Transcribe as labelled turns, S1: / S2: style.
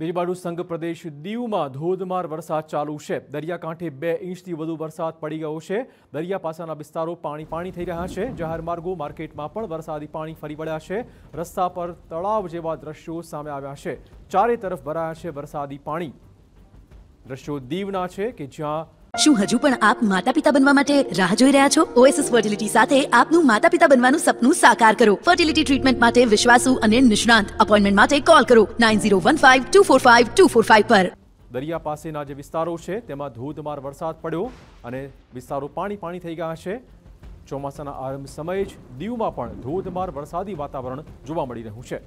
S1: બીજી બાજુ સંઘ પ્રદેશ દીવમાં ધોધમાર વરસાદ ચાલુ છે દરિયાકાંઠે બે ઇંચથી વધુ વરસાદ પડી ગયો છે દરિયા પાસાના વિસ્તારો પાણી પાણી થઈ રહ્યા છે જાહેર માર્ગો માર્કેટમાં પણ વરસાદી પાણી ફરી વળ્યા છે રસ્તા પર તળાવ જેવા દ્રશ્યો સામે આવ્યા છે ચારે તરફ ભરાયા છે વરસાદી પાણી દ્રશ્યો દીવના છે કે જ્યાં શું હજુ પણ
S2: આપ માતા પિતા બનવા માટે રાહ જોઈ રહ્યા છો ઓએસએસ ફર્ટિલિટી સાથે આપનું માતા પિતા બનવાનું સપનું સાકાર કરો ફર્ટિલિટી ટ્રીટમેન્ટ માટે વિશ્વાસુ અને નિષ્ણાંત અપોઇન્ટમેન્ટ માટે કોલ કરો nine zero one five two four five two four five પર
S1: દરિયા પાસેના જે વિસ્તારો છે તેમાં ધોધમાર વરસાદ પડ્યો અને વિસ્તારો પાણી પાણી થઈ ગયા છે ચોમાસાના આરંભ સમયે જ દીવમાં પણ ધોધમાર વરસાદી વાતાવરણ જોવા મળી રહ્યું છે